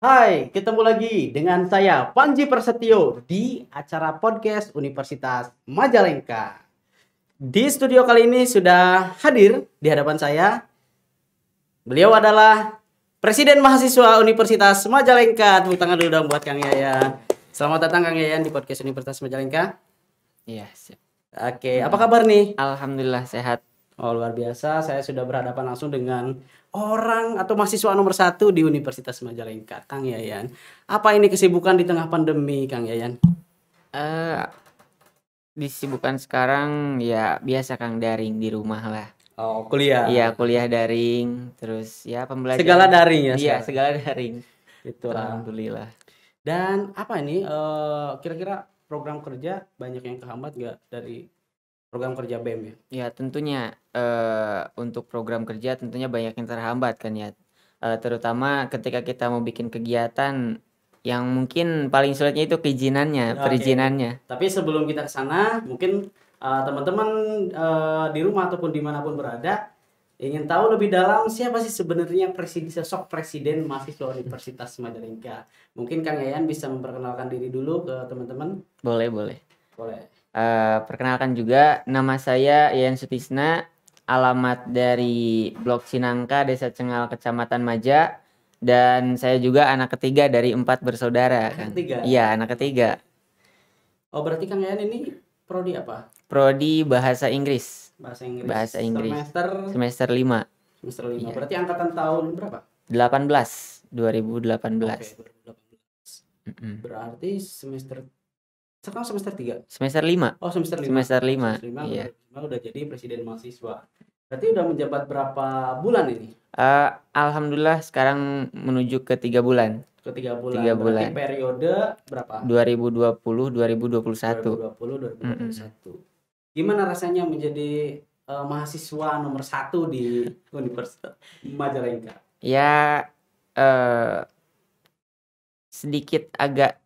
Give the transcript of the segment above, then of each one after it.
Hai, ketemu lagi dengan saya Panji Persetio di acara podcast Universitas Majalengka. Di studio kali ini sudah hadir di hadapan saya. Beliau adalah Presiden Mahasiswa Universitas Majalengka. Tepuk tangan dulu dong buat Kang Yaya. Selamat datang Kang Yayan di podcast Universitas Majalengka. Iya, siap. Oke, apa kabar nih? Alhamdulillah sehat. Oh, luar biasa. Saya sudah berhadapan langsung dengan orang atau mahasiswa nomor satu di Universitas Majalengka, Kang Yayan. Apa ini kesibukan di tengah pandemi, Kang Yayan? Uh, disibukan sekarang ya biasa Kang daring di rumah lah. Oh, kuliah. Iya, kuliah daring, terus ya pembelajaran. Segala daring ya. Iya, segala daring. Itu ah. alhamdulillah. Dan apa ini eh, kira-kira uh, kira -kira program kerja banyak yang kehambat gak dari program kerja BEM ya? Ya tentunya uh, untuk program kerja tentunya banyak yang terhambat kan ya, uh, terutama ketika kita mau bikin kegiatan yang mungkin paling sulitnya itu keizinannya, nah, okay. perizinannya. Tapi sebelum kita ke sana, mungkin teman eh, teman-teman uh, di rumah ataupun dimanapun berada ingin tahu lebih dalam siapa sih sebenarnya presiden sosok presiden mahasiswa Universitas Majalengka. Mungkin Kang Yayan bisa memperkenalkan diri dulu ke teman-teman. Boleh, boleh. Boleh. Eh, perkenalkan juga nama saya Yen Sutisna, alamat dari Blok Sinangka, Desa Cengal, Kecamatan Maja, dan saya juga anak ketiga dari empat bersaudara. Anak kan? ketiga. Iya, anak ketiga. Oh, berarti Kang Yayan ini prodi apa? Prodi bahasa Inggris. Bahasa Inggris. Bahasa Inggris. Semester semester lima. Semester lima. Iya. Berarti angkatan tahun berapa? Delapan belas dua ribu delapan belas. Berarti semester sekarang semester 3 semester 5 oh semester 5 semester 5 iya. udah, udah jadi presiden mahasiswa berarti udah menjabat berapa bulan ini uh, alhamdulillah sekarang menuju ke 3 bulan ke 3 bulan tiga bulan berarti periode berapa 2020 2021 2020 2021 mm -hmm. gimana rasanya menjadi uh, mahasiswa nomor satu di Universitas Majalengka ya uh, sedikit agak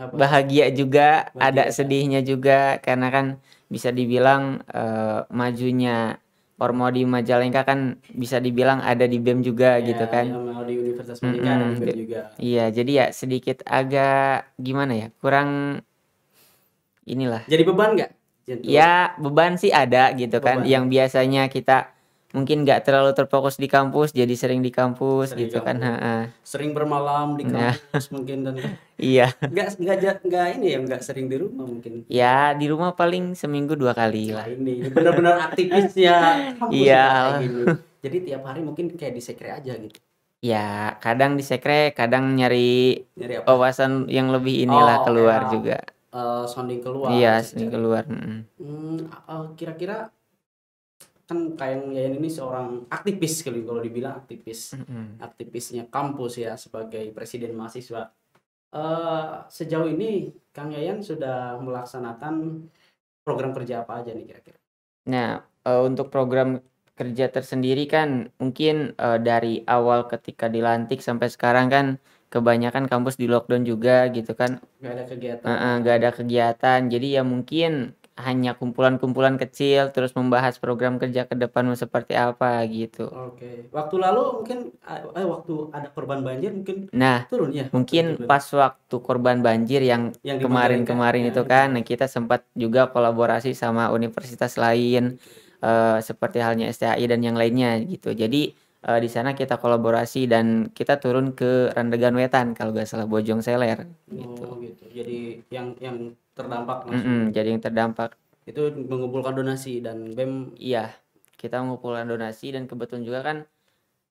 apa? bahagia juga, bahagia, ada kan? sedihnya juga karena kan bisa dibilang uh, majunya Ormodi Majalengka kan bisa dibilang ada di BEM juga ya, gitu kan. Iya, di Universitas -hmm. juga. Iya, jadi ya sedikit agak gimana ya? Kurang inilah. Jadi beban nggak? Ya, beban sih ada gitu kan. beban. kan yang biasanya kita mungkin nggak terlalu terfokus di kampus jadi sering di kampus sering gitu kan, kampus. kan ha -ha. sering bermalam di nah. kampus nah. mungkin dan iya nggak nggak nggak ini ya nggak sering di rumah mungkin ya di rumah paling seminggu dua kali iya, lah ini benar-benar aktivisnya iya jadi tiap hari mungkin kayak di sekre aja gitu ya kadang di sekre kadang nyari, nyari apa? wawasan yang lebih inilah oh, keluar ya. juga uh, sounding keluar iya sounding keluar hmm, uh, kira-kira kan kayak Yayan ini seorang aktivis kali kalau dibilang aktivis mm-hmm. aktivisnya kampus ya sebagai presiden mahasiswa uh, sejauh ini Kang Yayan sudah melaksanakan program kerja apa aja nih kira-kira? Nah uh, untuk program kerja tersendiri kan mungkin uh, dari awal ketika dilantik sampai sekarang kan kebanyakan kampus di lockdown juga gitu kan Gak ada kegiatan uh, uh, gak ada kegiatan jadi ya mungkin hanya kumpulan-kumpulan kecil terus membahas program kerja ke depanmu seperti apa gitu. Oke. Waktu lalu mungkin eh, eh waktu ada korban banjir mungkin nah, turun ya. Mungkin turun. pas waktu korban banjir yang kemarin-kemarin ya, ya, itu kan kita sempat juga kolaborasi sama universitas lain uh, seperti halnya STAI dan yang lainnya gitu. Jadi uh, di sana kita kolaborasi dan kita turun ke Randegan Wetan kalau nggak salah Bojong Seler gitu. Oh, gitu. Jadi yang yang terdampak Mm -hmm, jadi yang terdampak. Itu mengumpulkan donasi dan BEM iya, kita mengumpulkan donasi dan kebetulan juga kan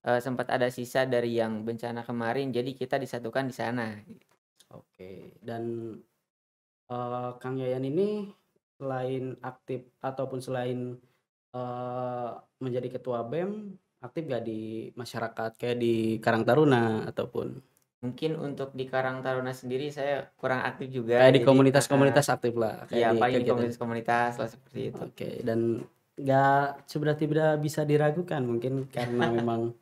e, sempat ada sisa dari yang bencana kemarin jadi kita disatukan di sana. Oke, dan e, Kang Yayan ini selain aktif ataupun selain uh, menjadi ketua BEM aktif gak di masyarakat kayak di Karang Taruna ataupun mungkin untuk di Karang Taruna sendiri saya kurang aktif juga kayak di komunitas-komunitas ah, aktif lah kayak ya, di paling di komunitas-komunitas lah seperti itu oke okay. dan nggak seberarti tidak bisa diragukan mungkin karena memang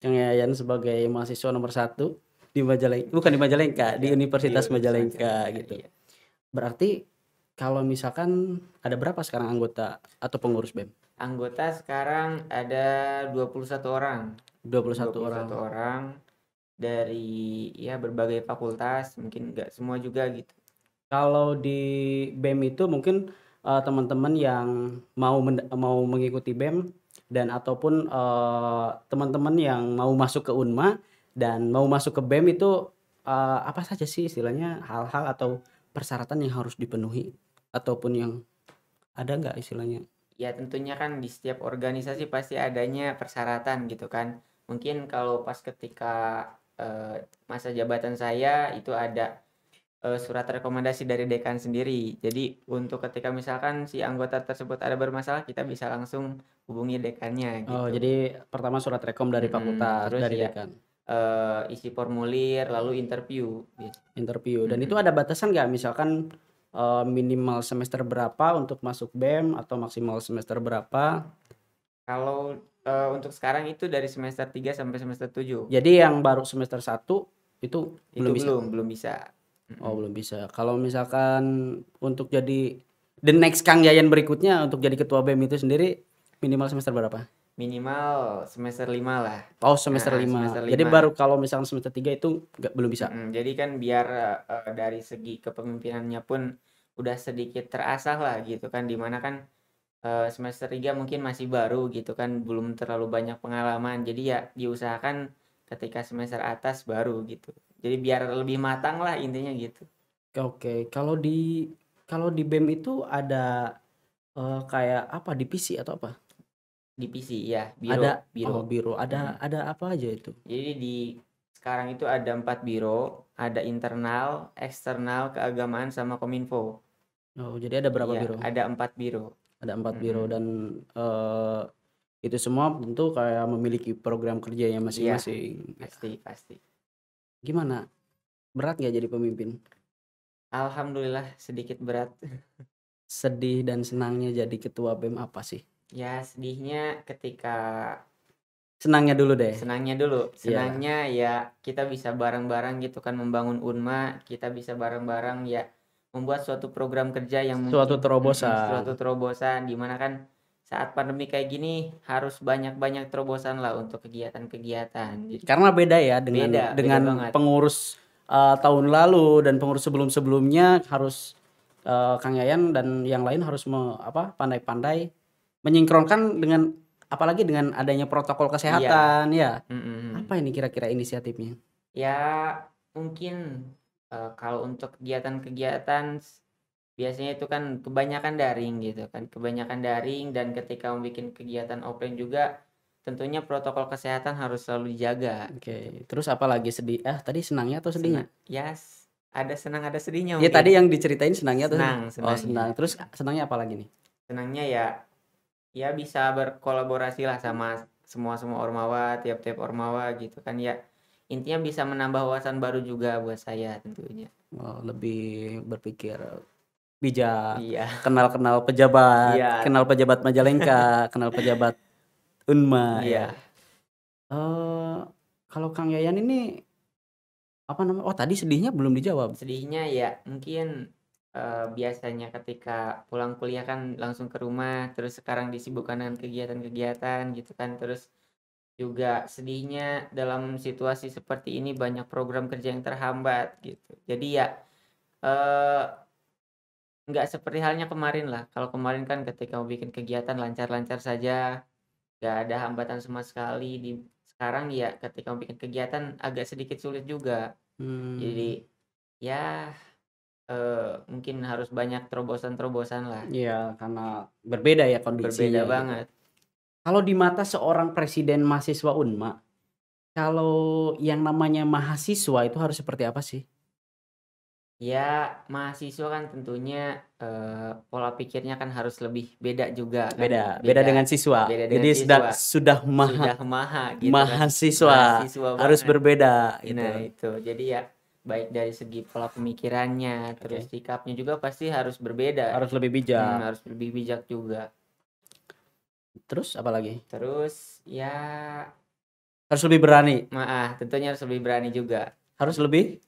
Kang Yayan sebagai mahasiswa nomor satu di Majalengka bukan di Majalengka di iya, Universitas di Majalengka gitu iya. berarti kalau misalkan ada berapa sekarang anggota atau pengurus BEM anggota sekarang ada 21 orang 21, 21 orang, orang dari ya berbagai fakultas mungkin nggak semua juga gitu kalau di BEM itu mungkin uh, teman-teman yang mau men mau mengikuti BEM dan ataupun uh, teman-teman yang mau masuk ke Unma dan mau masuk ke BEM itu uh, apa saja sih istilahnya hal-hal atau persyaratan yang harus dipenuhi ataupun yang ada nggak istilahnya ya tentunya kan di setiap organisasi pasti adanya persyaratan gitu kan mungkin kalau pas ketika Eh, masa jabatan saya itu ada uh, surat rekomendasi dari dekan sendiri. Jadi untuk ketika misalkan si anggota tersebut ada bermasalah, kita bisa langsung hubungi dekannya. Oh, gitu. Oh, jadi pertama surat rekom dari hmm, fakultas, hmm, terus dari ya, dekan. Uh, isi formulir, lalu interview. Gitu. Interview. Dan hmm. itu ada batasan nggak? Misalkan uh, minimal semester berapa untuk masuk BEM atau maksimal semester berapa? Kalau uh, untuk sekarang itu dari semester 3 sampai semester 7. Jadi yang baru semester 1 itu, itu belum bisa. Belum, belum bisa. Oh, belum bisa. Kalau misalkan untuk jadi the next Kang Yayan berikutnya untuk jadi ketua BEM itu sendiri minimal semester berapa? Minimal semester 5 lah. Oh, semester, nah, lima. 5. nah, Jadi baru kalau misalkan semester 3 itu nggak belum bisa. Mm, jadi kan biar uh, dari segi kepemimpinannya pun udah sedikit terasah lah gitu kan dimana kan Eh, semester 3 mungkin masih baru gitu kan, belum terlalu banyak pengalaman. Jadi ya diusahakan ketika semester atas baru gitu. Jadi biar lebih matang lah intinya gitu. Oke, kalau di kalau di BEM itu ada, uh, kayak apa di PC atau apa? di PC ya, biro Ada oh biro. ada hmm. ada apa aja itu? Jadi di sekarang itu ada empat biro, ada internal, eksternal, keagamaan, sama kominfo. Oh, jadi ada berapa Iya, biro? ada empat biro ada empat hmm. biro dan uh, itu semua tentu kayak memiliki program kerjanya iya, masing-masing. Ya, pasti ya. pasti. Gimana? Berat nggak jadi pemimpin? Alhamdulillah sedikit berat. Sedih dan senangnya jadi ketua BEM apa sih? Ya sedihnya ketika senangnya dulu deh. Senangnya dulu. Iya. Senangnya ya, ya kita bisa bareng-bareng gitu kan membangun Unma, kita bisa bareng-bareng ya membuat suatu program kerja yang suatu terobosan suatu terobosan dimana kan saat pandemi kayak gini harus banyak-banyak terobosan lah untuk kegiatan-kegiatan iya. karena beda ya dengan beda, dengan beda pengurus uh, tahun lalu dan pengurus sebelum-sebelumnya harus uh, Kang Yayan dan yang lain harus me, apa pandai-pandai menyingkronkan dengan apalagi dengan adanya protokol kesehatan iya. ya, ya. Mm -hmm. apa ini kira-kira inisiatifnya ya mungkin uh, kalau untuk kegiatan-kegiatan biasanya itu kan kebanyakan daring gitu kan kebanyakan daring dan ketika membuat kegiatan offline juga tentunya protokol kesehatan harus selalu dijaga oke okay. Gitu. terus apalagi sedih ah tadi senangnya atau sedihnya Senang. yes ada senang ada sedihnya Iya tadi yang diceritain senangnya oh, senang, senang, oh iya. senang terus senangnya apa lagi nih senangnya ya ya bisa berkolaborasi lah sama semua semua ormawa tiap tiap ormawa gitu kan ya intinya bisa menambah wawasan baru juga buat saya tentunya oh, lebih berpikir bijak iya. kenal kenal pejabat iya. kenal pejabat Majalengka kenal pejabat Unma ya. iya. ya uh, kalau Kang Yayan ini apa namanya oh tadi sedihnya belum dijawab sedihnya ya mungkin uh, biasanya ketika pulang kuliah kan langsung ke rumah terus sekarang disibukkan dengan kegiatan-kegiatan gitu kan terus juga sedihnya dalam situasi seperti ini banyak program kerja yang terhambat gitu. Jadi ya eh, nggak seperti halnya kemarin lah. Kalau kemarin kan ketika mau bikin kegiatan lancar-lancar saja, nggak ada hambatan sama sekali. Di sekarang ya ketika mau bikin kegiatan agak sedikit sulit juga. Hmm. Jadi ya eh, mungkin harus banyak terobosan-terobosan lah. Iya, karena berbeda ya kondisinya. Berbeda gitu. banget kalau di mata seorang presiden mahasiswa Unma, kalau yang namanya mahasiswa itu harus seperti apa sih? Ya, mahasiswa kan tentunya uh, pola pikirnya kan harus lebih beda juga. Kan? Beda, beda, beda dengan siswa. Beda dengan Jadi siswa. sudah sudah maha, sudah maha, gitu mahasiswa, kan? mahasiswa harus berbeda. Gitu. Nah itu, jadi ya baik dari segi pola pemikirannya, okay. terus sikapnya juga pasti harus berbeda. Harus lebih bijak. Hmm, harus lebih bijak juga. Terus apa lagi? Terus ya harus lebih berani. Maaf, tentunya harus lebih berani juga. Harus lebih,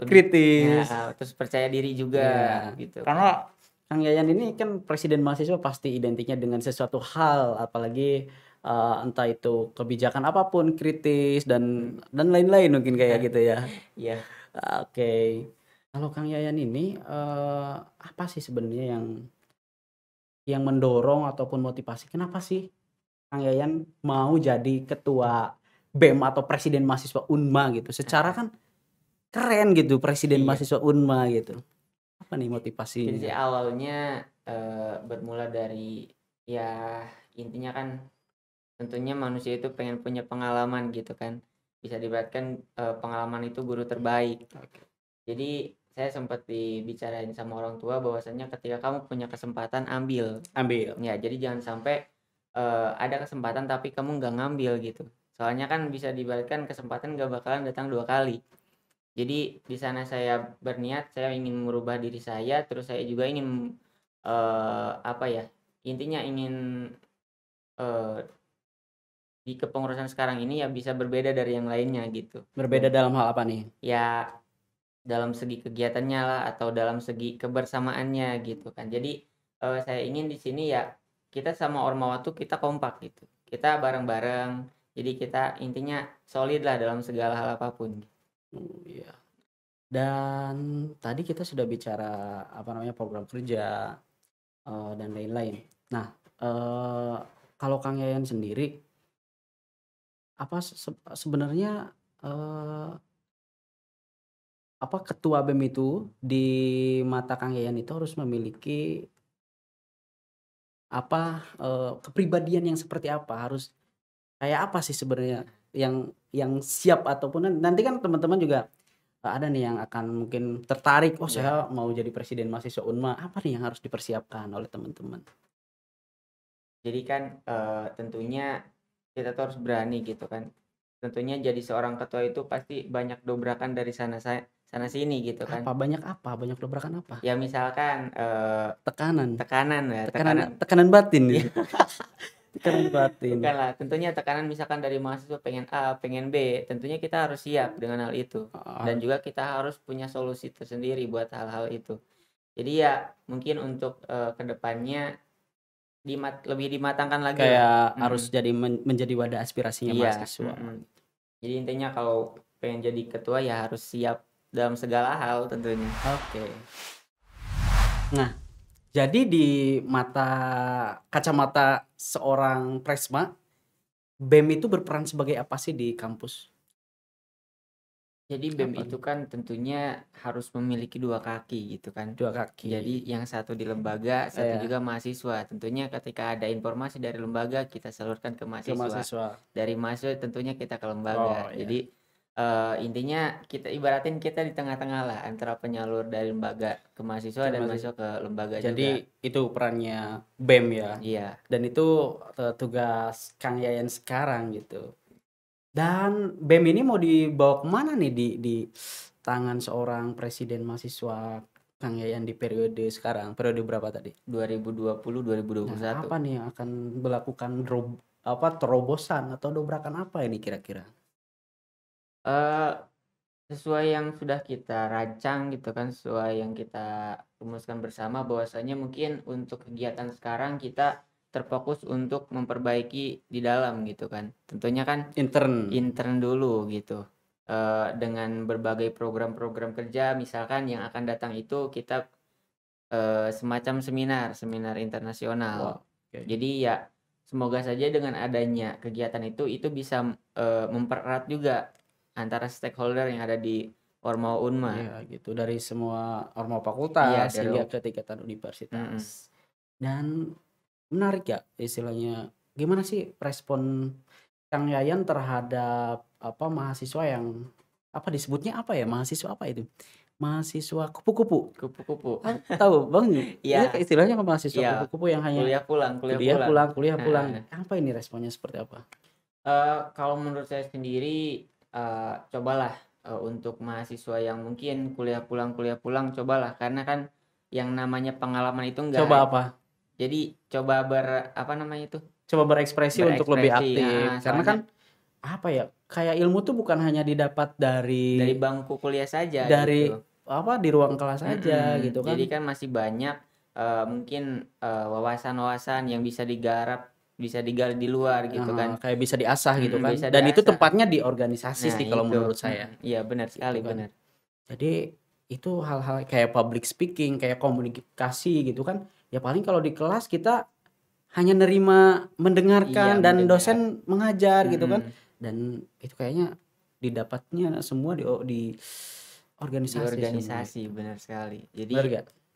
lebih kritis. Ya, terus percaya diri juga ya. gitu. Karena Kang Yayan ini kan presiden mahasiswa pasti identiknya dengan sesuatu hal, apalagi uh, entah itu kebijakan apapun kritis dan dan lain-lain mungkin kayak gitu ya. Iya. Oke. Okay. Kalau Kang Yayan ini uh, apa sih sebenarnya yang yang mendorong ataupun motivasi kenapa sih Kang Yayan mau jadi ketua BEM atau presiden mahasiswa Unma gitu. Secara kan keren gitu presiden iya. mahasiswa Unma gitu. Apa nih motivasinya? Jadi awalnya e, bermula dari ya intinya kan tentunya manusia itu pengen punya pengalaman gitu kan. Bisa dibatkan e, eh, pengalaman itu guru terbaik. Okay. Jadi saya sempat dibicarain sama orang tua bahwasannya ketika kamu punya kesempatan ambil ambil ya jadi jangan sampai uh, ada kesempatan tapi kamu nggak ngambil gitu soalnya kan bisa dibalikkan kesempatan nggak bakalan datang dua kali jadi di sana saya berniat saya ingin merubah diri saya terus saya juga ingin uh, apa ya intinya ingin uh, di kepengurusan sekarang ini ya bisa berbeda dari yang lainnya gitu. Berbeda dalam hal apa nih? Ya dalam segi kegiatannya lah atau dalam segi kebersamaannya gitu kan. Jadi uh, saya ingin di sini ya kita sama Ormawa tuh kita kompak gitu. Kita bareng-bareng. Jadi kita intinya solid lah dalam segala hal apapun. Oh iya. Dan tadi kita sudah bicara apa namanya program kerja uh, dan lain-lain. Nah, uh, kalau Kang Yayan sendiri apa se sebenarnya uh, apa ketua BEM itu di mata Kang Yayan itu harus memiliki apa eh, kepribadian yang seperti apa harus kayak apa sih sebenarnya yang yang siap ataupun nanti kan teman-teman juga eh, ada nih yang akan mungkin tertarik oh iya. saya yeah. mau jadi presiden mahasiswa Unma apa nih yang harus dipersiapkan oleh teman-teman jadi kan uh, tentunya kita tuh harus berani gitu kan tentunya jadi seorang ketua itu pasti banyak dobrakan dari sana saya sana sini gitu kan apa banyak apa banyak dobrakan apa ya misalkan uh, tekanan tekanan ya tekanan tekanan, batin ya tekanan batin iya. gitu. bukan lah tentunya tekanan misalkan dari mahasiswa pengen A pengen B tentunya kita harus siap dengan hal itu ah. dan juga kita harus punya solusi tersendiri buat hal-hal itu jadi ya mungkin untuk uh, eh, kedepannya dimat lebih dimatangkan lagi kayak hmm. harus jadi men menjadi wadah aspirasinya iya. mahasiswa hmm. jadi intinya kalau pengen jadi ketua ya harus siap dalam segala hal tentunya. Oke. Okay. Nah, jadi di mata kacamata seorang presma, BEM itu berperan sebagai apa sih di kampus? Jadi BEM itu kan tentunya harus memiliki dua kaki gitu kan. Dua kaki. Jadi yang satu di lembaga, iya. satu yeah. juga mahasiswa. Tentunya ketika ada informasi dari lembaga kita salurkan ke mahasiswa. Ke mahasiswa. Dari mahasiswa tentunya kita ke lembaga. Oh, iya. Jadi uh, intinya kita ibaratin kita di tengah-tengah lah antara penyalur dari lembaga ke mahasiswa dan mahasiswa ke lembaga jadi juga. itu perannya bem ya iya dan itu uh, tugas kang yayan sekarang gitu dan bem ini mau dibawa kemana nih di di tangan seorang presiden mahasiswa Kang Yayan di periode sekarang periode berapa tadi 2020 2021 nah, apa nih yang akan melakukan apa terobosan atau dobrakan apa ini kira-kira uh, sesuai yang sudah kita rancang gitu kan, sesuai yang kita rumuskan bersama bahwasanya mungkin untuk kegiatan sekarang kita terfokus untuk memperbaiki di dalam gitu kan. Tentunya kan Intern. intern dulu gitu, uh, dengan berbagai program-program kerja misalkan yang akan datang itu kita, uh, semacam seminar, seminar internasional. okay. Jadi ya semoga saja dengan adanya kegiatan itu, itu bisa, uh, mempererat juga antara stakeholder yang ada di Ormawa Unma. ya gitu. Dari semua Ormawa fakultas iya, hingga ke tingkatan universitas. Mm -hmm. Dan menarik ya istilahnya. Gimana sih respon Kang Yayan terhadap apa mahasiswa yang apa disebutnya apa ya? Mahasiswa apa itu? mahasiswa kupu-kupu. Kupu-kupu. Ah, tahu Bang? Iya, iya. istilahnya mahasiswa ya. kupu-kupu yang hanya kuliah pulang, kuliah, kuliah pulang, pulang kuliah nah. pulang. Nah. Apa ini responnya seperti apa? Uh, kalau menurut saya sendiri uh, cobalah uh, untuk mahasiswa yang mungkin kuliah pulang kuliah pulang cobalah karena kan yang namanya pengalaman itu enggak coba apa jadi coba ber apa namanya itu coba berekspresi, berekspresi untuk lebih aktif nah, karena kan apa ya kayak ilmu tuh bukan hanya didapat dari dari bangku kuliah saja dari gitu. apa di ruang kelas saja -hmm. gitu kan jadi kan masih banyak uh, mungkin wawasan-wawasan uh, wawasan -wawasan yang bisa digarap bisa digali di luar gitu kan. Kayak bisa diasah gitu hmm, kan. Dan diasah. itu tempatnya di organisasi nah, sih kalau menurut saya. Hmm, iya benar gitu sekali gitu kan. benar. Jadi itu hal-hal kayak public speaking, kayak komunikasi gitu kan. Ya paling kalau di kelas kita hanya nerima mendengarkan iya, dan mendengar. dosen mengajar hmm. gitu kan. Hmm. Dan itu kayaknya didapatnya semua di di organisasi. Di organisasi benar sekali. Jadi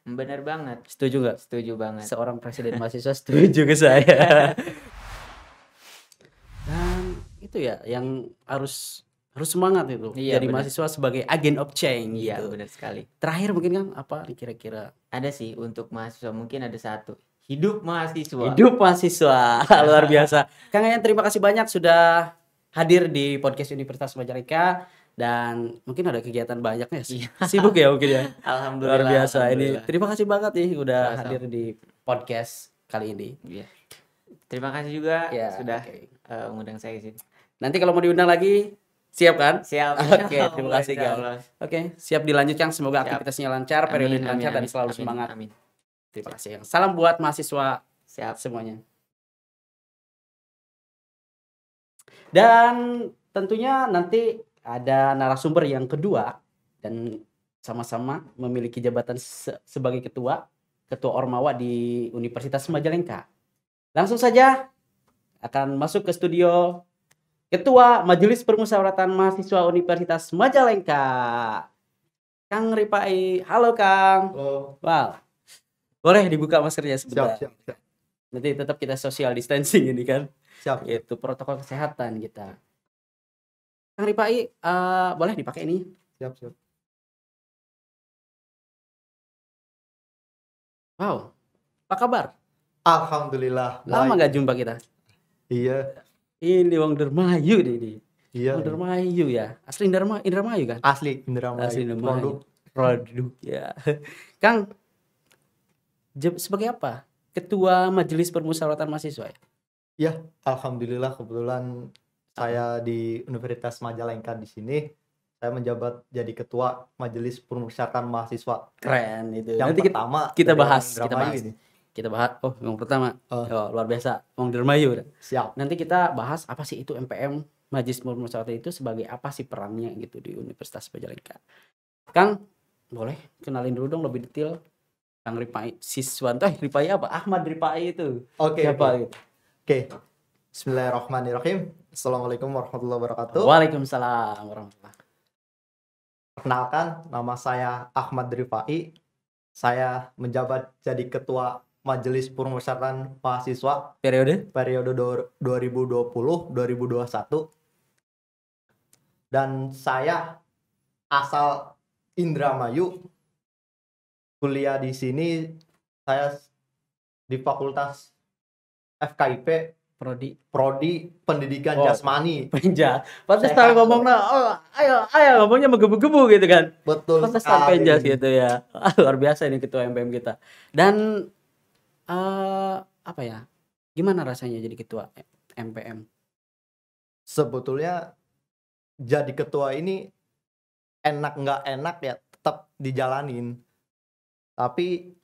benar banget. Setuju gak? Setuju banget. Seorang presiden mahasiswa setuju ke saya. Dan itu ya yang harus harus semangat itu. Iya, Jadi bener. mahasiswa sebagai agent of change. Iya gitu. benar sekali. Terakhir mungkin kan apa kira-kira? Ada sih untuk mahasiswa mungkin ada satu. Hidup mahasiswa. Hidup mahasiswa. Luar biasa. Kang Ayan terima kasih banyak sudah hadir di podcast Universitas Majalengka dan mungkin ada kegiatan banyaknya sih. Iya. Sibuk ya mungkin ya. Alhamdulillah. Luar biasa Alhamdulillah. ini. Terima kasih banget nih udah hadir di podcast kali ini. Iya. Terima kasih juga ya, sudah okay. uh, eh, mengundang saya sih. Nanti kalau mau diundang lagi siap kan? Siap. Oke, okay, terima kasih Gal. Oke, okay, siap dilanjutkan semoga siap. aktivitasnya lancar, periode lancar amin, dan selalu amin, semangat. Amin. Terima kasih. Salam buat mahasiswa siap semuanya. Dan tentunya nanti ada narasumber yang kedua dan sama-sama memiliki jabatan se sebagai ketua ketua Ormawa di Universitas Majalengka. Langsung saja akan masuk ke studio Ketua Majelis Permusyawaratan Mahasiswa Universitas Majalengka. Kang Ripai. Halo Kang. Halo. Wow. Boleh dibuka maskernya sebentar. Siap, siap, siap. Nanti tetap kita social distancing ini kan. Siap. Itu protokol kesehatan kita. Kang Ripai, uh, eh, boleh dipakai ini? Siap, siap. Wow, apa kabar? Alhamdulillah. Lama gak jumpa kita? Iya. Ini Wong Dermayu nih. Ini. Iya. Wong Dermayu ya. Asli Indrama, Indramayu kan? Asli Indramayu. Asli Indramayu. Produk. Produk. Ya. Kang, sebagai apa? Ketua Majelis Permusyawaratan Mahasiswa ya? Ya, alhamdulillah kebetulan saya di Universitas Majalengka di sini saya menjabat jadi ketua Majelis Permusyawaratan Mahasiswa. Keren itu. Yang Nanti pertama kita, kita bahas, kita bahas. Ini. Kita bahas. Oh, yang pertama. Uh. Oh, luar biasa. Wong Dermayu. Siap. Nanti kita bahas apa sih itu MPM Majelis Permusyawaratan itu sebagai apa sih perannya gitu di Universitas Majalengka. Kang, boleh kenalin dulu dong lebih detail Kang Ripai siswa entah Ripai apa? Ahmad Ripai itu. Oke. Okay, Siapa okay. gitu. Oke. Okay. Bismillahirrahmanirrahim. Assalamualaikum warahmatullahi wabarakatuh. Waalaikumsalam warahmatullahi Perkenalkan, nama saya Ahmad Rifai. Saya menjabat jadi Ketua Majelis Permusyawaratan Mahasiswa periode periode 2020-2021. Dan saya asal Indramayu. Kuliah di sini saya di Fakultas FKIP Prodi. Prodi Pendidikan oh, Jasmani. Penja. Pantes tahu ngomongnya, oh, ayo, ayo ngomongnya menggebu-gebu gitu kan. Betul. pasti sampai jas gitu ya. Ah, luar biasa ini ketua MPM kita. Dan uh, apa ya? Gimana rasanya jadi ketua MPM? Sebetulnya jadi ketua ini enak nggak enak ya tetap dijalanin. Tapi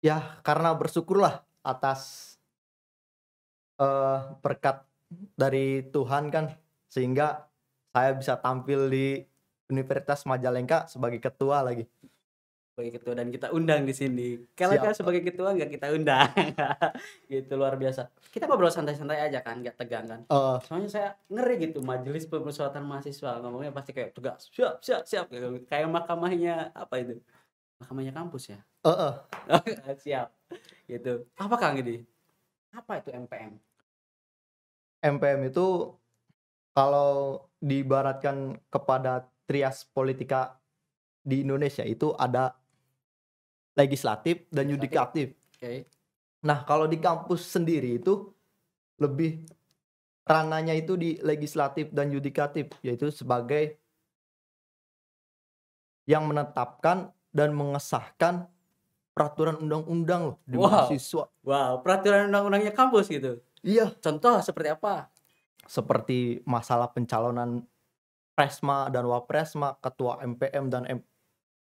ya karena bersyukurlah atas uh, berkat dari Tuhan kan sehingga saya bisa tampil di Universitas Majalengka sebagai ketua lagi sebagai ketua dan kita undang di sini. Kalau kan sebagai ketua nggak kita undang, gitu luar biasa. Kita ngobrol santai-santai aja kan, nggak tegang kan. Uh. Soalnya saya ngeri gitu majelis pemusyawaratan mahasiswa ngomongnya pasti kayak tugas siap siap siap gitu. kayak mahkamahnya apa itu? Mahkamahnya kampus ya. Uh, uh. siap, gitu. Apa kang ini? Apa itu MPM? MPM itu kalau diibaratkan kepada trias politika di Indonesia itu ada legislatif dan yudikatif. Okay. Nah, kalau di kampus sendiri itu lebih ranahnya itu di legislatif dan yudikatif, yaitu sebagai yang menetapkan dan mengesahkan peraturan undang-undang loh di wow. mahasiswa. Wow, peraturan undang-undangnya kampus gitu. Iya. Contoh seperti apa? Seperti masalah pencalonan presma dan wapresma, ketua MPM dan M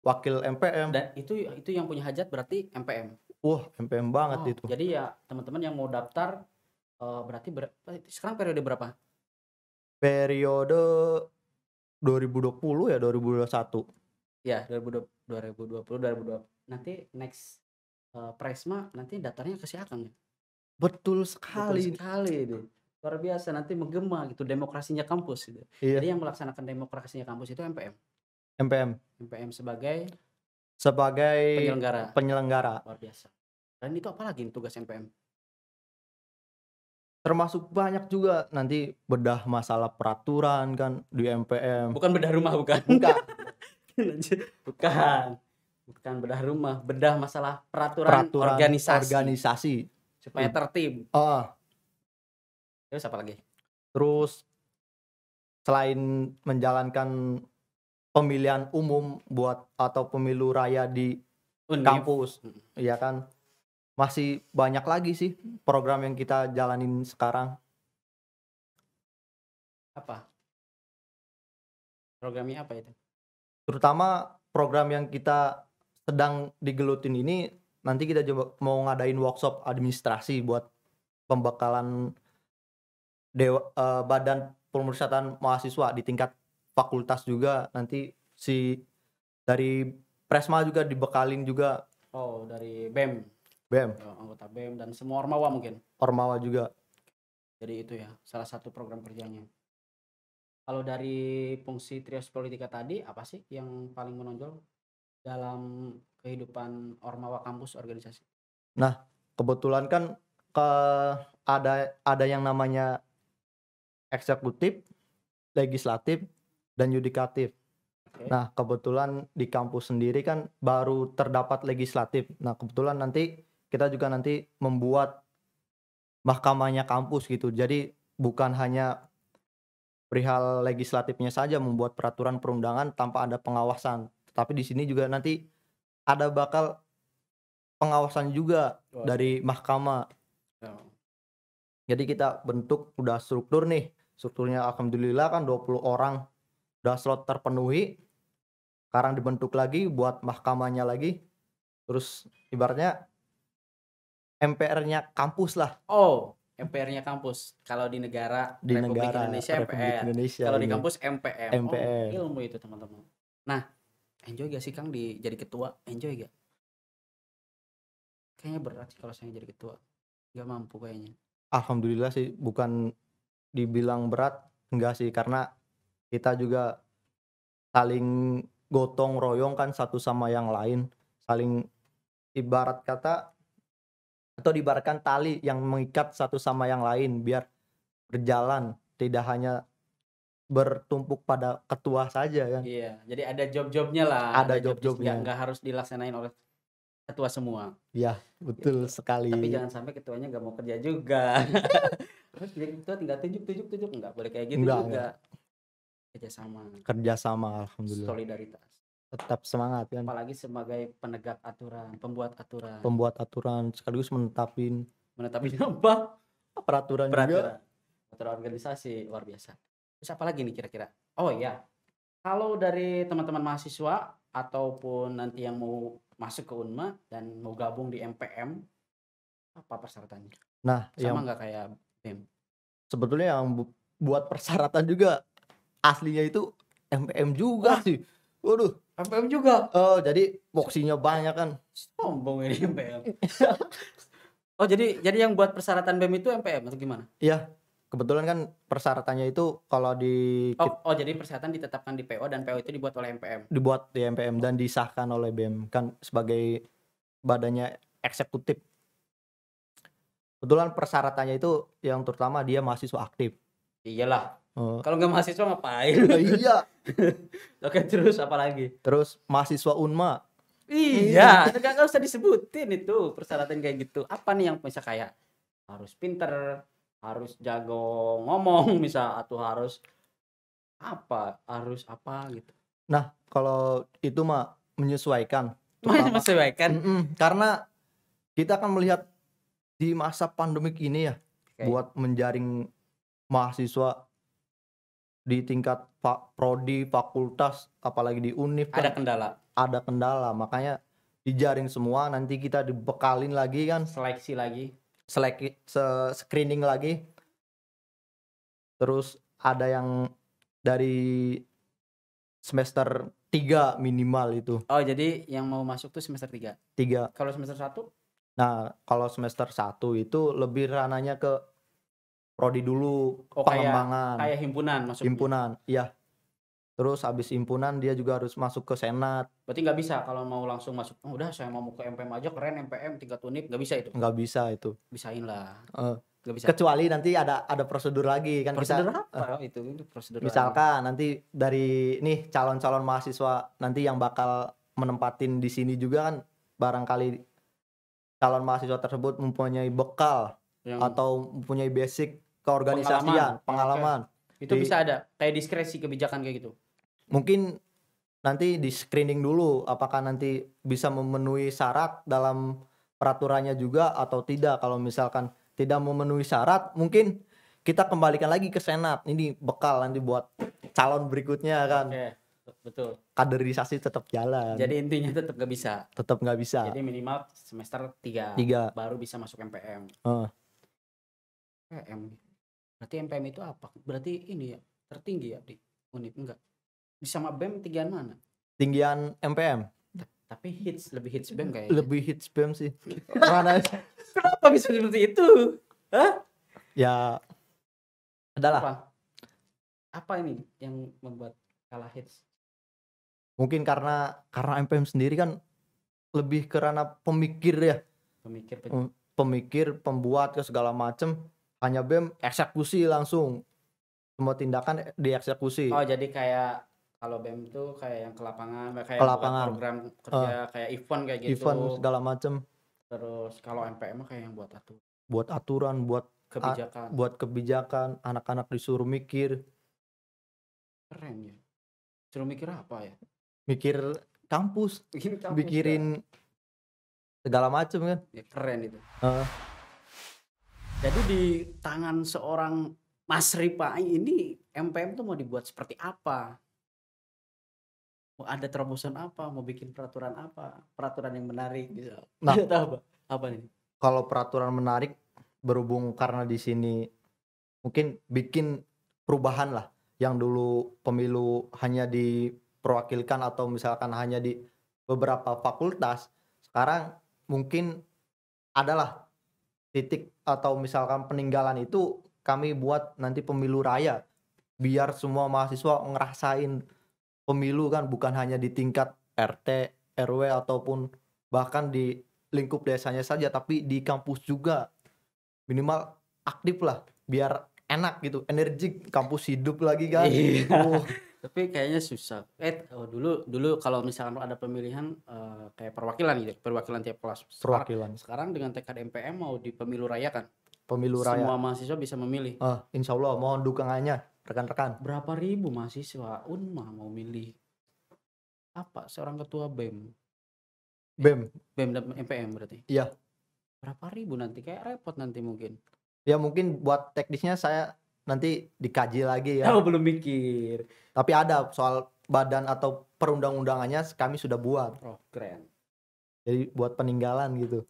wakil MPM. Dan itu itu yang punya hajat berarti MPM. Wah, MPM banget oh, itu. Jadi ya teman-teman yang mau daftar uh, berarti ber sekarang periode berapa? Periode 2020 ya 2021. Ya, 2020 2020 2020 nanti next uh, eh, presma nanti datarnya ke siapa Akang gitu. betul sekali betul sekali itu luar biasa nanti menggema gitu demokrasinya kampus itu iya. jadi yang melaksanakan demokrasinya kampus itu MPM MPM MPM sebagai sebagai penyelenggara penyelenggara luar biasa dan itu apa lagi tugas MPM termasuk banyak juga nanti bedah masalah peraturan kan di MPM bukan bedah rumah bukan enggak bukan bukan bedah rumah bedah masalah peraturan, peraturan organisasi organisasi supaya iya. tertib oh. terus apa lagi terus selain menjalankan pemilihan umum buat atau pemilu raya di Unif. kampus ya kan masih banyak lagi sih program yang kita jalanin sekarang apa programnya apa itu terutama program yang kita sedang digelutin ini nanti kita coba mau ngadain workshop administrasi buat pembekalan dewa uh, badan pemersyaratan mahasiswa di tingkat fakultas juga nanti si dari Presma juga dibekalin juga oh dari BEM BEM oh, anggota BEM dan semua ormawa mungkin ormawa juga jadi itu ya salah satu program kerjanya kalau dari fungsi trios politika tadi apa sih yang paling menonjol dalam kehidupan Ormawa kampus organisasi? Nah, kebetulan kan ke ada ada yang namanya eksekutif, legislatif, dan yudikatif. Okay. Nah, kebetulan di kampus sendiri kan baru terdapat legislatif. Nah, kebetulan nanti kita juga nanti membuat mahkamahnya kampus gitu. Jadi bukan hanya perihal legislatifnya saja membuat peraturan perundangan tanpa ada pengawasan. Tapi di sini juga nanti ada bakal pengawasan juga oh. dari mahkamah. Oh. Jadi kita bentuk udah struktur nih. Strukturnya alhamdulillah kan 20 orang udah slot terpenuhi. Sekarang dibentuk lagi buat mahkamahnya lagi. Terus ibaratnya MPR-nya kampus lah. Oh, MPR-nya kampus. Kalau di negara di Republik negara, Indonesia MPR. Kalau di kampus MPM. MPM. Oh, ilmu itu teman-teman. Nah, enjoy gak sih Kang di jadi ketua enjoy gak kayaknya berat sih kalau saya jadi ketua Gak mampu kayaknya alhamdulillah sih bukan dibilang berat enggak sih karena kita juga saling gotong royong kan satu sama yang lain saling ibarat kata atau dibarkan tali yang mengikat satu sama yang lain biar berjalan tidak hanya bertumpuk pada ketua saja kan. Iya, jadi ada job-jobnya lah. Ada, ada job-jobnya. Job nggak harus dilaksanain oleh ketua semua. Iya, betul gitu. sekali. Tapi jangan sampai ketuanya nggak mau kerja juga. Terus jadi ketua tinggal tunjuk tunjuk tunjuk nggak boleh kayak gitu enggak, juga. Enggak. Kerjasama. Kerjasama, alhamdulillah. Solidaritas. Tetap semangat kan. Apalagi sebagai penegak aturan, pembuat aturan. Pembuat aturan sekaligus menetapin. Menetapin apa? Peraturan, Peraturan. Juga. Peraturan organisasi luar biasa Terus apa lagi nih kira-kira? Oh iya, kalau dari teman-teman mahasiswa ataupun nanti yang mau masuk ke Unma dan mau gabung di MPM, apa persyaratannya? Nah, sama nggak kayak BEM? Sebetulnya yang bu buat persyaratan juga aslinya itu MPM juga Wah. sih. Waduh, MPM juga. Oh, jadi boksinya banyak kan. Sombong ini MPM. oh, jadi jadi yang buat persyaratan BEM itu MPM atau gimana? Iya kebetulan kan persyaratannya itu kalau di oh, oh jadi persyaratan ditetapkan di PO dan PO itu dibuat oleh MPM dibuat di MPM dan disahkan oleh BEM kan sebagai badannya eksekutif kebetulan persyaratannya itu yang terutama dia mahasiswa aktif iyalah uh. kalau nggak mahasiswa ngapain iya oke terus apa lagi terus mahasiswa unma iya nggak usah disebutin itu persyaratan kayak gitu apa nih yang bisa kayak harus pinter harus jago ngomong misal atau harus apa harus apa gitu nah kalau itu mah menyesuaikan menyesuaikan mm -mm, karena kita akan melihat di masa pandemik ini ya okay. buat menjaring mahasiswa di tingkat pak prodi fakultas apalagi di univ ada kan, kendala ada kendala makanya dijaring semua nanti kita dibekalin lagi kan seleksi lagi selek screening lagi terus ada yang dari semester 3 minimal itu oh jadi yang mau masuk tuh semester 3 3 kalau semester 1 nah kalau semester 1 itu lebih rananya ke prodi dulu oh, pengembangan kayak, kayak himpunan maksudnya himpunan iya terus habis himpunan dia juga harus masuk ke senat Berarti nggak bisa kalau mau langsung masuk, oh, udah saya mau ke MPM aja keren MPM tiga tunip nggak bisa itu? Nggak bisa itu. Bisain lah. Uh, bisa. Kecuali nanti ada ada prosedur lagi kan prosedur kita. apa uh, itu? itu prosedur. Misalkan lagi. nanti dari nih calon-calon mahasiswa nanti yang bakal menempatin di sini juga kan barangkali calon mahasiswa tersebut mempunyai bekal yang... atau mempunyai basic keorganisasian, pengalaman. pengalaman. Okay. Itu di, bisa ada kayak diskresi kebijakan kayak gitu. Mungkin nanti di screening dulu apakah nanti bisa memenuhi syarat dalam peraturannya juga atau tidak kalau misalkan tidak memenuhi syarat mungkin kita kembalikan lagi ke senat ini bekal nanti buat calon berikutnya kan Oke, betul kaderisasi tetap jalan jadi intinya tetap nggak bisa tetap nggak bisa jadi minimal semester 3 tiga baru bisa masuk MPM uh. MPM berarti MPM itu apa berarti ini ya tertinggi ya di unit enggak bisa sama BEM tinggian mana? Tinggian MPM. Tapi hits lebih hits BEM kayaknya. Lebih hits BEM sih. mana? Kenapa bisa seperti itu? Hah? Ya adalah apa? apa ini yang membuat kalah hits? Mungkin karena karena MPM sendiri kan lebih karena pemikir ya. Pemikir pemikir pembuat ke segala macem hanya BEM eksekusi langsung semua tindakan dieksekusi. Oh, jadi kayak kalau BEM tuh kayak yang ke lapangan, kayak Ke lapangan. program eh. kerja uh, kayak event kayak gitu. event segala macem Terus kalau MPM mah kayak yang buat atur buat aturan buat kebijakan. buat kebijakan anak-anak disuruh mikir Keren ya. Suruh mikir apa ya? mikir kampus Bikin kampus ya. segala macem kan Ya, keren itu. Heeh. Jadi di tangan seorang Mas Ripa ini MPM tuh mau dibuat seperti apa? mau ada terobosan apa mau bikin peraturan apa peraturan yang menarik gitu nah apa apa nih kalau peraturan menarik berhubung karena di sini mungkin bikin perubahan lah yang dulu pemilu hanya diperwakilkan atau misalkan hanya di beberapa fakultas sekarang mungkin adalah titik atau misalkan peninggalan itu kami buat nanti pemilu raya biar semua mahasiswa ngerasain pemilu kan bukan hanya di tingkat RT, RW ataupun bahkan di lingkup desanya saja tapi di kampus juga minimal aktif lah biar enak gitu energik kampus hidup lagi kan iya. oh. tapi kayaknya susah eh oh, dulu dulu kalau misalkan ada pemilihan uh, kayak perwakilan gitu perwakilan tiap kelas sekarang, perwakilan sekarang dengan tekad MPM mau di pemilu raya kan pemilu raya semua mahasiswa bisa memilih uh, insya Allah mohon dukungannya rekan-rekan berapa ribu mahasiswa Unma mau milih apa seorang ketua BEM BEM BEM dan MPM berarti iya berapa ribu nanti kayak repot nanti mungkin ya mungkin buat teknisnya saya nanti dikaji lagi ya oh, belum mikir tapi ada soal badan atau perundang-undangannya kami sudah buat oh keren jadi buat peninggalan gitu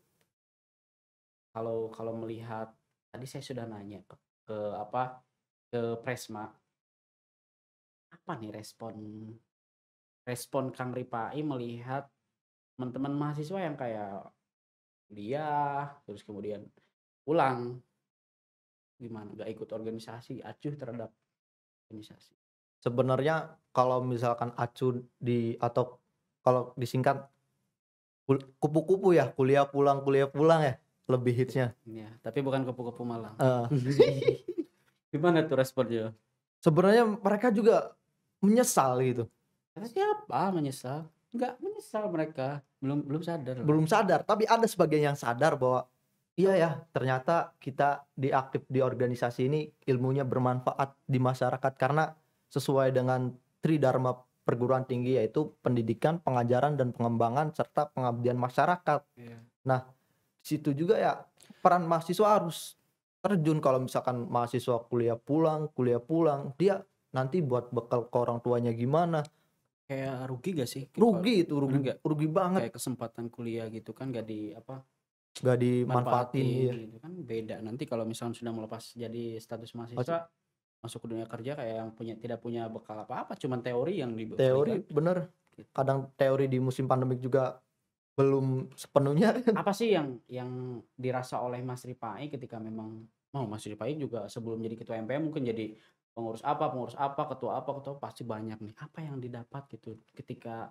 kalau kalau melihat tadi saya sudah nanya ke, ke apa ke Presma apa nih respon respon Kang Ripai melihat teman-teman mahasiswa yang kayak dia terus kemudian pulang gimana nggak ikut organisasi acuh terhadap organisasi sebenarnya kalau misalkan acuh di atau kalau disingkat kupu-kupu ya kuliah pulang kuliah pulang ya lebih hitsnya ya, tapi bukan kupu-kupu malang uh. Gimana tuh responnya? Sebenarnya mereka juga menyesal gitu. Siapa menyesal? Enggak menyesal mereka. Belum belum sadar. Loh. Belum sadar, tapi ada sebagian yang sadar bahwa iya ya, ternyata kita diaktif di organisasi ini ilmunya bermanfaat di masyarakat karena sesuai dengan tri dharma perguruan tinggi yaitu pendidikan, pengajaran dan pengembangan serta pengabdian masyarakat. Iya. Nah, di situ juga ya peran mahasiswa harus terjun kalau misalkan mahasiswa kuliah pulang, kuliah pulang, dia nanti buat bekal ke orang tuanya gimana? Kayak rugi gak sih? Rugi itu, rugi gak? rugi banget. Kayak kesempatan kuliah gitu kan gak di apa? Gak dimanfaatin iya. Gitu kan beda nanti kalau misalnya sudah melepas jadi status mahasiswa Masa, masuk ke dunia kerja kayak yang punya tidak punya bekal apa-apa cuman teori yang di teori bener gitu. kadang teori di musim pandemik juga belum sepenuhnya kan? apa sih yang yang dirasa oleh Mas Ripai ketika memang mau oh, Mas Ripai juga sebelum jadi ketua MPM mungkin jadi pengurus apa pengurus apa ketua apa ketua pasti banyak nih apa yang didapat gitu ketika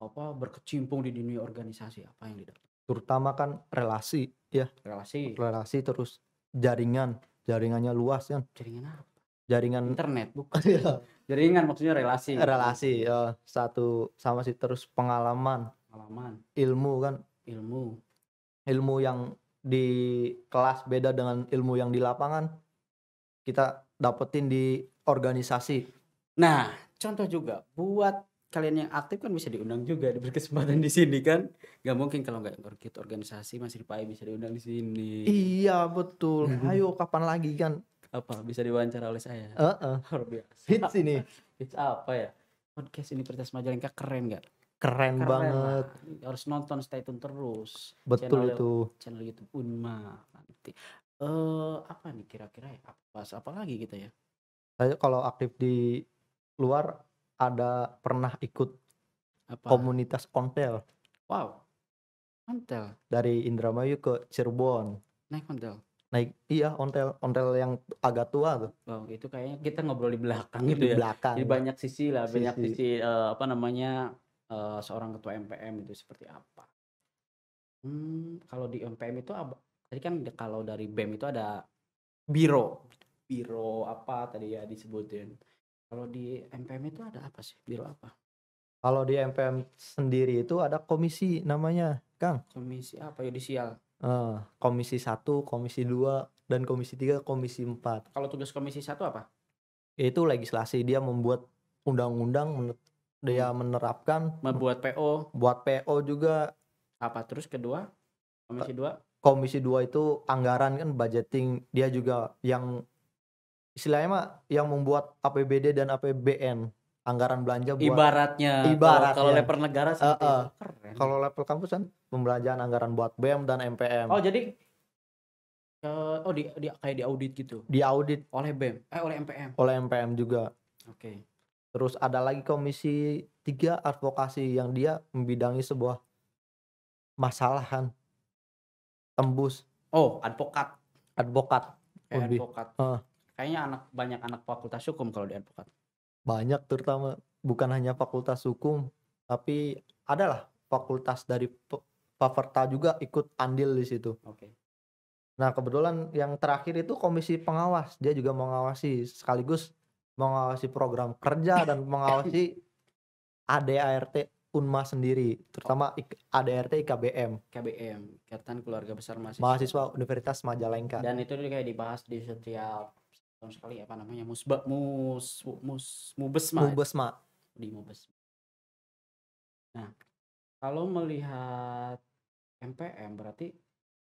apa berkecimpung di dunia organisasi apa yang didapat terutama kan relasi ya relasi relasi terus jaringan jaringannya luas kan jaringan apa jaringan internet bukan iya. jaringan maksudnya relasi relasi ya. satu sama sih terus pengalaman pengalaman ilmu kan ilmu ilmu yang di kelas beda dengan ilmu yang di lapangan kita dapetin di organisasi nah contoh juga buat kalian yang aktif kan bisa diundang juga diberi kesempatan di sini kan nggak mungkin kalau nggak berkit organisasi masih Rifai bisa diundang di sini iya betul ayo kapan lagi kan apa bisa diwawancara oleh saya uh -uh. luar biasa hits ini hits apa ya podcast Universitas Majalengka keren nggak keren, keren banget. Lah. Harus nonton stay tune terus. Betul channel, itu. Channel YouTube Unma nanti. Eh uh, apa nih kira-kira ya? pas apa lagi kita ya? Saya kalau aktif di luar ada pernah ikut apa? komunitas ontel. Wow. Ontel. Dari Indramayu ke Cirebon. Naik ontel. Naik iya ontel ontel yang agak tua tuh. Wow, itu kayaknya kita ngobrol di belakang gitu ya. di Belakang. Jadi banyak sisi lah, sisi. banyak sisi uh, apa namanya uh, seorang ketua MPM itu seperti apa? Hmm, kalau di MPM itu tadi kan kalau dari BEM itu ada biro, biro apa tadi ya disebutin. Kalau di MPM itu ada apa sih? Biro apa? Kalau di MPM sendiri itu ada komisi namanya, Kang. Komisi apa yudisial? Uh, komisi 1, komisi 2, dan komisi 3, komisi 4. Kalau tugas komisi 1 apa? Itu legislasi, dia membuat undang-undang dia menerapkan membuat PO buat PO juga apa terus kedua komisi dua komisi dua itu anggaran kan budgeting dia juga yang istilahnya mah yang membuat APBD dan APBN anggaran belanja buat ibaratnya ibarat kalau level negara uh, uh. kalau level kampus kan pembelajaran anggaran buat BEM dan MPM oh jadi uh, oh di, di kayak di audit gitu di audit oleh BEM eh oleh MPM oleh MPM juga oke okay. Terus ada lagi komisi tiga advokasi yang dia membidangi sebuah masalahan tembus. Oh, advokat. Advokat. Eh, advokat. Uh. Kayaknya anak banyak anak fakultas hukum kalau di advokat. Banyak terutama bukan hanya fakultas hukum, tapi adalah fakultas dari Faverta juga ikut andil di situ. Oke. Okay. Nah, kebetulan yang terakhir itu komisi pengawas, dia juga mengawasi sekaligus mengawasi program kerja dan mengawasi ADART Unma sendiri, terutama oh. ADRT IKBM. KBM, Ikatan Keluarga Besar Mahasiswa. Mahasiswa Universitas Majalengka. Dan itu kayak dibahas di setiap tahun sekali apa namanya musba mus mus mubesma. Mubesma. Di mubesma. Nah, kalau melihat MPM berarti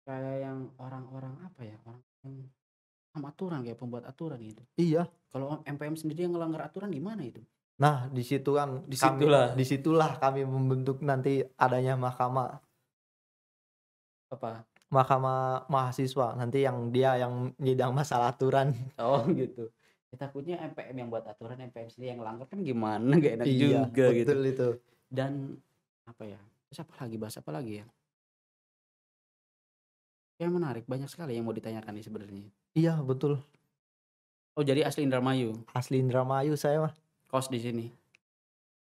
kayak yang orang-orang apa ya orang aturan kayak pembuat aturan gitu. Iya. Kalau MPM sendiri yang ngelanggar aturan gimana itu? Nah, di situ kan di situlah di situlah kami membentuk nanti adanya mahkamah apa? Mahkamah mahasiswa nanti yang dia yang nyidang masalah aturan. Oh, gitu. Ya, takutnya MPM yang buat aturan, MPM sendiri yang ngelanggar kan gimana gak enak iya, juga gitu. betul gitu. itu. Dan apa ya? Siapa lagi bahas apa lagi ya? Yang menarik banyak sekali yang mau ditanyakan nih sebenarnya Iya, betul. Oh, jadi asli Indramayu. Asli Indramayu saya mah. Kos di sini.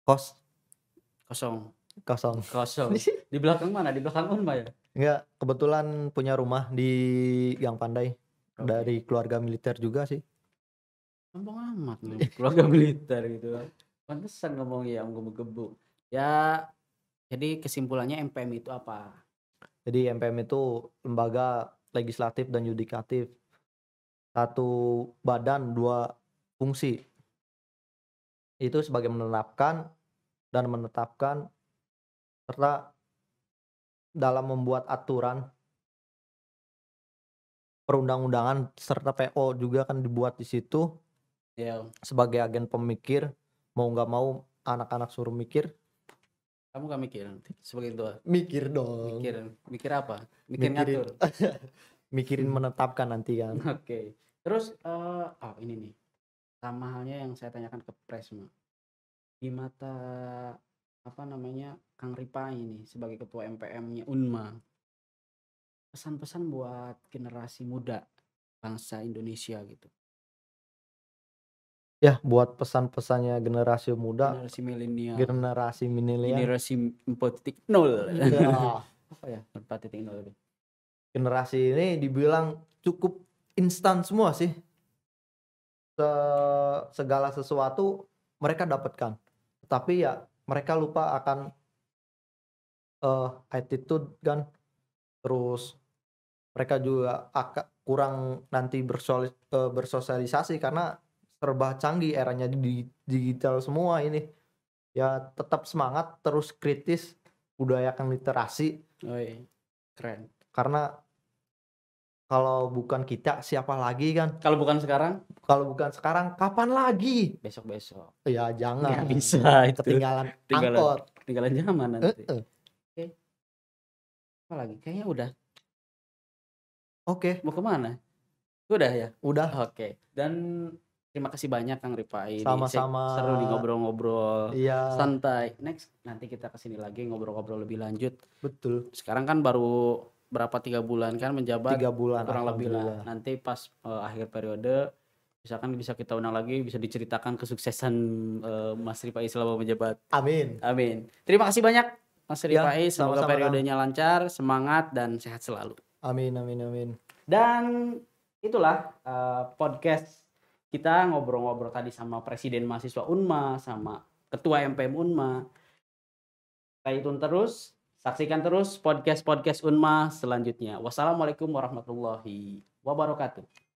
Kos. Kosong. Kosong. Kosong. Di belakang mana? Di belakang Unma ya? Enggak, kebetulan punya rumah di Yang Pandai. Okay. Dari keluarga militer juga sih. Sombong amat nih, keluarga militer gitu. Pantesan ngomong ya gebuk-gebuk. Ya, jadi kesimpulannya MPM itu apa? Jadi MPM itu lembaga legislatif dan yudikatif satu badan dua fungsi itu sebagai menerapkan dan menetapkan serta dalam membuat aturan perundang-undangan serta PO juga kan dibuat di situ yeah. sebagai agen pemikir mau nggak mau anak-anak suruh mikir kamu gak mikir sebagai tua mikir dong mikir mikir apa mikir Mikirin. ngatur mikirin menetapkan nanti kan oke okay. Terus uh, oh ini nih, sama halnya yang saya tanyakan ke Presma. Di mata, apa namanya, Kang Ripa ini sebagai ketua MPM-nya UNMA. Pesan-pesan buat generasi muda bangsa Indonesia gitu. Ya, buat pesan-pesannya generasi muda, Generasi milenial. generasi milenial, Generasi 4.0. Iya. apa ya? 4.0 itu. generasi ini dibilang cukup instan semua sih Se segala sesuatu mereka dapatkan tapi ya mereka lupa akan uh, attitude kan terus mereka juga akan kurang nanti eh, bersosialisasi karena serba canggih eranya di digital semua ini ya tetap semangat terus kritis budayakan literasi Oi, keren karena kalau bukan kita siapa lagi kan? Kalau bukan sekarang? Kalau bukan sekarang kapan lagi? Besok-besok. Ya jangan. Nggak bisa itu. Tinggalan, tinggalan angkot. Tinggalan zaman nanti. Uh, uh. Oke. Apa lagi? Kayaknya udah. Oke. Okay. Mau kemana? Udah ya? Udah. Oke. Okay. Dan Terima kasih banyak Kang Rifai. Sama-sama. Seru di ngobrol-ngobrol. Iya. Santai. Next nanti kita kesini lagi ngobrol-ngobrol lebih lanjut. Betul. Sekarang kan baru berapa tiga bulan kan menjabat tiga bulan kurang lebih lah nanti pas uh, akhir periode misalkan bisa kita undang lagi bisa diceritakan kesuksesan uh, Mas Rifai selama menjabat amin amin terima kasih banyak Mas Rifai ya, semoga periode sama periodenya kan. lancar semangat dan sehat selalu amin amin amin dan itulah uh, podcast kita ngobrol-ngobrol tadi sama Presiden Mahasiswa Unma sama Ketua MPM Unma kayak itu terus Saksikan terus podcast-podcast Unma selanjutnya. Wassalamualaikum warahmatullahi wabarakatuh.